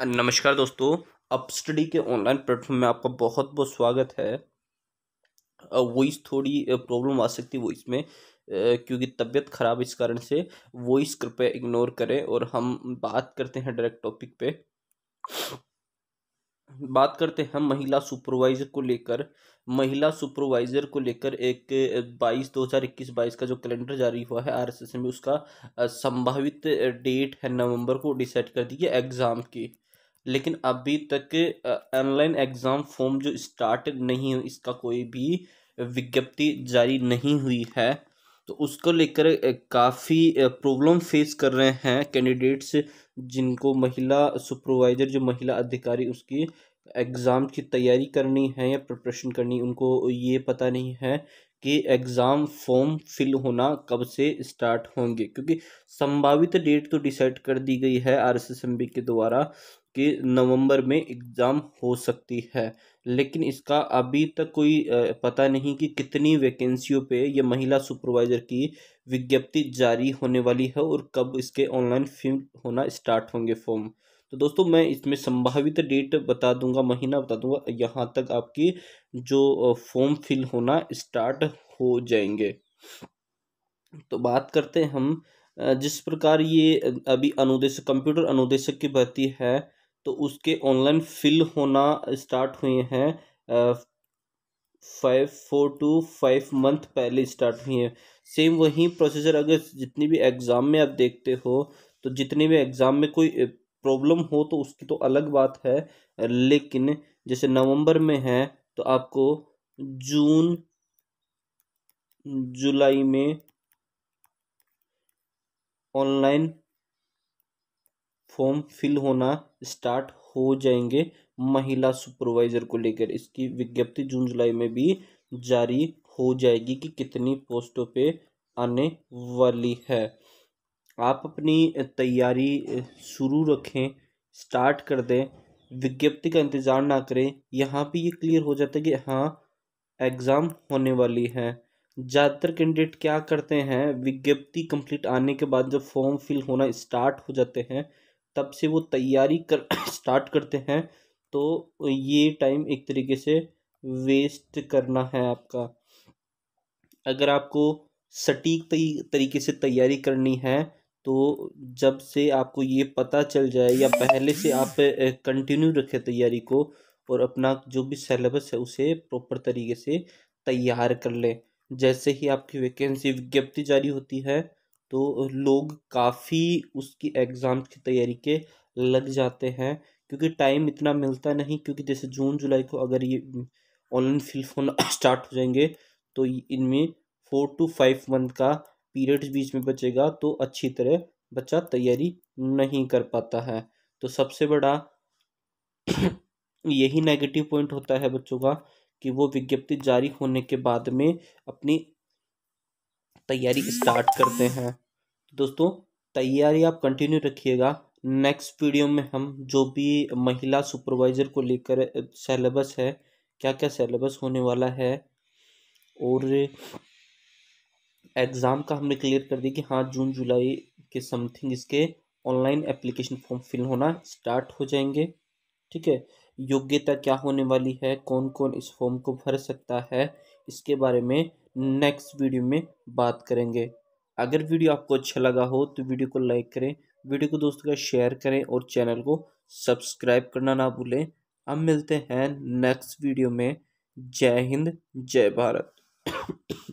नमस्कार दोस्तों up study के ऑनलाइन प्लेटफॉर्म में आपका बहुत बहुत स्वागत है वॉइस थोड़ी प्रॉब्लम आ सकती है वॉइस में क्योंकि तबीयत खराब इस कारण से वॉइस कृपया इग्नोर करें और हम बात करते हैं डायरेक्ट टॉपिक पे बात करते हैं महिला सुपरवाइजर को लेकर महिला सुपरवाइजर को लेकर एक बाईस दो हज़ार इक्कीस बाईस का जो कैलेंडर जारी हुआ है आरएसएस में उसका संभावित डेट है नवंबर को डिसाइड कर दी है एग्ज़ाम की लेकिन अभी तक ऑनलाइन एग्ज़ाम फॉर्म जो स्टार्ट नहीं हुई इसका कोई भी विज्ञप्ति जारी नहीं हुई है तो उसको लेकर काफ़ी प्रॉब्लम फेस कर रहे हैं कैंडिडेट्स जिनको महिला सुपरवाइज़र जो महिला अधिकारी उसकी एग्ज़ाम की तैयारी करनी है या प्रिपरेशन करनी उनको ये पता नहीं है कि एग्ज़ाम फॉर्म फिल होना कब से स्टार्ट होंगे क्योंकि संभावित डेट तो डिसाइड कर दी गई है आर के द्वारा कि नवंबर में एग्ज़ाम हो सकती है लेकिन इसका अभी तक कोई पता नहीं कि कितनी वैकेंसियों पे यह महिला सुपरवाइज़र की विज्ञप्ति जारी होने वाली है और कब इसके ऑनलाइन फिल होना स्टार्ट होंगे फॉर्म तो दोस्तों मैं इसमें संभावित डेट बता दूंगा महीना बता दूंगा यहाँ तक आपकी जो फॉर्म फिल होना स्टार्ट हो जाएंगे तो बात करते हैं हम जिस प्रकार ये अभी अनुदेशक कंप्यूटर अनुदेशक की भर्ती है तो उसके ऑनलाइन फिल होना स्टार्ट हुए हैं five four two five month पहले स्टार्ट हुई हैं सेम वही प्रोसीजर अगर जितनी भी एग्ज़ाम में आप देखते हो तो जितने भी एग्ज़ाम में कोई प्रॉब्लम हो तो उसकी तो अलग बात है लेकिन जैसे नवंबर में है तो आपको जून जुलाई में ऑनलाइन फॉर्म फिल होना स्टार्ट हो जाएंगे महिला सुपरवाइज़र को लेकर इसकी विज्ञप्ति जून जुलाई में भी जारी हो जाएगी कि कितनी पोस्टों पे आने वाली है आप अपनी तैयारी शुरू रखें स्टार्ट कर दें विज्ञप्ति का इंतज़ार ना करें यहाँ पे ये क्लियर हो जाता है कि हाँ एग्ज़ाम होने वाली है ज़्यादातर कैंडिडेट क्या करते हैं विज्ञप्ति कंप्लीट आने के बाद जब फॉर्म फिल होना स्टार्ट हो जाते हैं तब से वो तैयारी कर स्टार्ट करते हैं तो ये टाइम एक तरीके से वेस्ट करना है आपका अगर आपको सटीक तरीके से तैयारी करनी है तो जब से आपको ये पता चल जाए या पहले से आप कंटिन्यू रखें तैयारी को और अपना जो भी सिलेबस है उसे प्रॉपर तरीके से तैयार कर लें जैसे ही आपकी वैकेंसी विज्ञप्ति जारी होती है तो लोग काफ़ी उसकी एग्ज़ाम की तैयारी के लग जाते हैं क्योंकि टाइम इतना मिलता नहीं क्योंकि जैसे जून जुलाई को अगर ये ऑनलाइन फिल होना स्टार्ट हो जाएंगे तो इनमें फोर टू फाइव मंथ का पीरियड बीच में बचेगा तो अच्छी तरह बच्चा तैयारी नहीं कर पाता है तो सबसे बड़ा यही नेगेटिव पॉइंट होता है बच्चों का कि वो विज्ञप्ति जारी होने के बाद में अपनी तैयारी स्टार्ट करते हैं तो दोस्तों तैयारी आप कंटिन्यू रखिएगा नेक्स्ट वीडियो में हम जो भी महिला सुपरवाइज़र को लेकर सेलेबस है क्या क्या सेलेबस होने वाला है और एग्ज़ाम का हमने क्लियर कर दिया कि हाँ जून जुलाई के समथिंग इसके ऑनलाइन एप्लीकेशन फॉर्म फिल होना स्टार्ट हो जाएंगे ठीक है योग्यता क्या होने वाली है कौन कौन इस फॉर्म को भर सकता है इसके बारे में नेक्स्ट वीडियो में बात करेंगे अगर वीडियो आपको अच्छा लगा हो तो वीडियो को लाइक करें वीडियो को दोस्तों का शेयर करें और चैनल को सब्सक्राइब करना ना भूलें हम मिलते हैं नेक्स्ट वीडियो में जय हिंद जय भारत